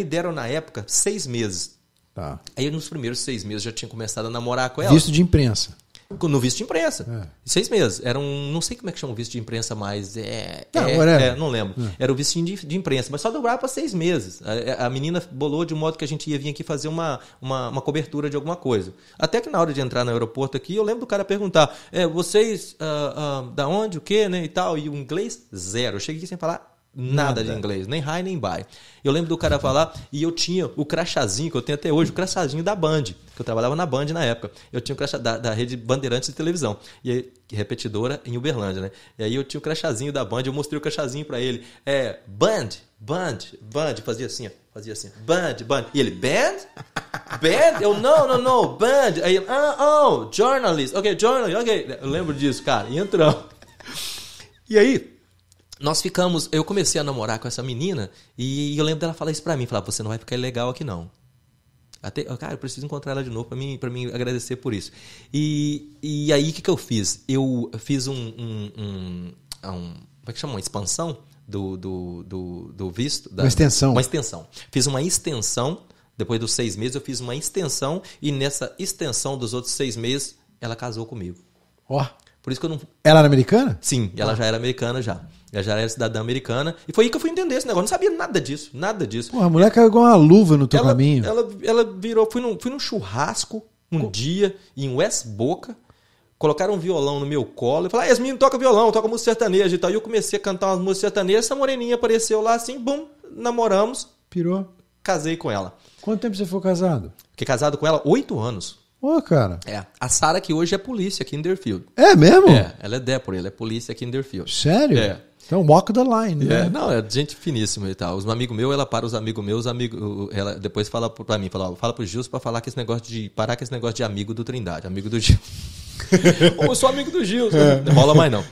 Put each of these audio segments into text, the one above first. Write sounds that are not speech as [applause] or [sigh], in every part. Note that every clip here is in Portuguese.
Me deram na época seis meses. Tá. Aí nos primeiros seis meses já tinha começado a namorar com ela. Visto de imprensa. No visto de imprensa. É. Seis meses. Era um. Não sei como é que chama o visto de imprensa, mas. É, não, é, é, é, não lembro. É. Era o visto de, de, imprensa, mas só durava para seis meses. A, a, menina bolou de modo que a gente ia vir aqui fazer uma, uma, uma, cobertura de alguma coisa. Até que na hora de entrar no aeroporto aqui, eu lembro do cara perguntar: é, vocês uh, uh, da onde, o quê, né? E tal. E o inglês, zero. Eu cheguei sem falar nada, de inglês, nem high nem buy. Eu lembro do cara falar e eu tinha o crachazinho que eu tenho até hoje, o crachazinho da Band, que eu trabalhava na Band na época. Eu tinha o crachá da, da rede Bandeirantes de televisão. E aí, repetidora em Uberlândia, né? E aí eu tinha o crachazinho da Band, eu mostrei o crachazinho para ele. É, Band, Band, Band, fazia assim, ó, fazia assim. Band, Band. E ele, Band? Band? Eu, não, não, não, Band. Aí ele, ah, oh, journalist. Ok, journalist, ok. Eu lembro disso, cara. E entramos. E aí, nós ficamos. Eu comecei a namorar com essa menina e eu lembro dela falar isso pra mim: falar, você não vai ficar ilegal aqui não. Até, cara, eu preciso encontrar ela de novo para mim, pra mim agradecer por isso. E, e aí, o que, que eu fiz? Eu fiz um. um, um, ah, um como é que chama? Uma expansão do, do, do, do visto? Da, uma extensão. Uma extensão. Fiz uma extensão. Depois dos seis meses, eu fiz uma extensão. E nessa extensão dos outros seis meses, ela casou comigo. Ó. Oh. Por isso que eu não. Ela era americana? Sim, ela ah. já era americana já. Ela já era cidadã americana. E foi aí que eu fui entender esse negócio. Eu não sabia nada disso, nada disso. Pô, a mulher caiu igual uma luva no teu ela, caminho. Ela, ela virou. Fui num, fui num churrasco um Co... dia em West Boca. Colocaram um violão no meu colo e falei, ah, Yasmin, toca violão, toca música sertaneja e tal. E eu comecei a cantar umas músicas sertanejas. Essa moreninha apareceu lá assim, bum, namoramos. Pirou. Casei com ela. Quanto tempo você foi casado? Fiquei casado com ela oito anos. Pô, cara. É. A Sara que hoje é polícia aqui em Deerfield. É mesmo? É, ela é deputy, ela é polícia aqui em Deerfield. Sério? É. Então, walk the line, né? É, não, é gente finíssima e tal. Os amigos meus, ela para os amigos meus, amigo, ela depois fala pra mim, fala, fala pro Gilson pra falar que esse negócio de. parar com esse negócio de amigo do Trindade, amigo do Gil. [laughs] eu sou amigo do Gil. É. Não rola mais não.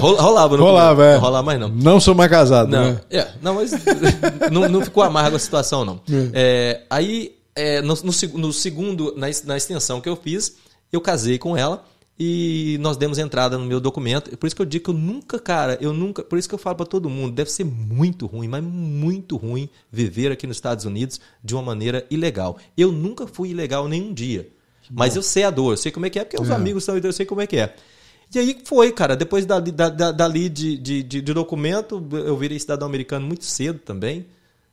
Rolava, não. Rolava, é. Não rola mais não. Não sou mais casado, não. Né? É, não, mas [laughs] não, não ficou amarga a situação, não. É. é aí é, no, no, no, segundo, na, na extensão que eu fiz, eu casei com ela e nós demos entrada no meu documento. Por isso que eu digo que eu nunca, cara, eu nunca. Por isso que eu falo para todo mundo, deve ser muito ruim, mas muito ruim viver aqui nos Estados Unidos de uma maneira ilegal. Eu nunca fui ilegal nenhum dia. Mas eu sei a dor, eu sei como é que é, porque é. os amigos são, eu sei como é que é. E aí foi, cara, depois dali, da, da, dali de, de, de, de documento, eu virei cidadão americano muito cedo também.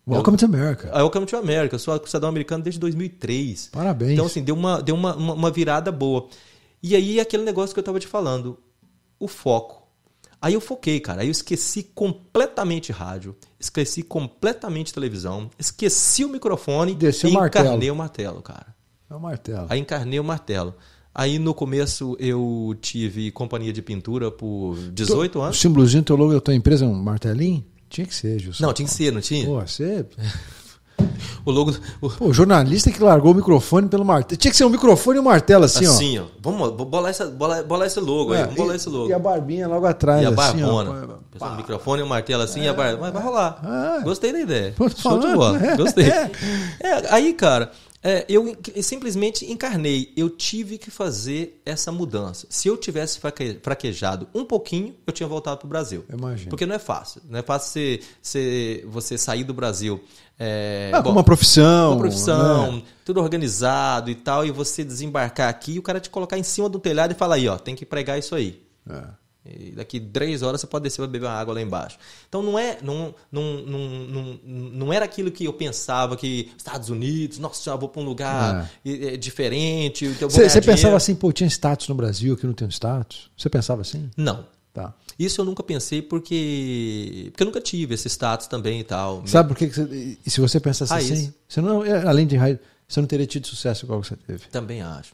Welcome to America. Ah, welcome to America. Eu sou cidadão americano desde 2003. Parabéns. Então, assim, deu uma, deu uma, uma, uma virada boa. E aí, aquele negócio que eu estava te falando, o foco. Aí eu foquei, cara. Aí eu esqueci completamente rádio, esqueci completamente televisão, esqueci o microfone Desceu e o encarnei o martelo, cara. É o martelo. Aí encarnei o martelo. Aí no começo eu tive companhia de pintura por 18 Tô, anos. O símbolozinho teu logo da tua empresa é um martelinho? Tinha que ser, Gilson. Não, tinha que ser, não tinha? Pô, você. É- [laughs] o logo. O... Pô, o jornalista que largou o microfone pelo martelo. Tinha que ser um microfone e um martelo assim, assim ó. ó. É, vamos bolar, essa, bolar, bolar esse logo é, aí. Vamos bolar e, esse logo. E a barbinha logo atrás. E a assim, barbona. É, o microfone e o um martelo assim é, e a barbona. Mas vai rolar. É. Gostei da ideia. Show falando, de bola. Né? Gostei. aí, cara, é, eu, simplesmente encarnei. Eu tive que fazer essa mudança. Se eu tivesse fraquejado um pouquinho, eu tinha voltado para o Brasil. Imagina. Porque não é fácil. Não é fácil você, você, você sair do Brasil. É, ah, bom, uma profissão. Uma profissão, né? tudo organizado e tal, e você desembarcar aqui e o cara te colocar em cima do telhado e falar aí, ó, tem que pregar isso aí. É. E daqui três horas você pode descer para beber uma água lá embaixo. Então não é não, não, não, não, não era aquilo que eu pensava que Estados Unidos, nossa, eu vou para um lugar é. é diferente. Você pensava assim, pô, tinha status no Brasil, aqui não tem status? Você pensava assim? Não. Tá. Isso eu nunca pensei porque porque eu nunca tive esse status também e tal. Sabe por que, que você, se você pensasse ah, assim, você não é, além de raio você não teria tido sucesso igual que você teve. Também acho.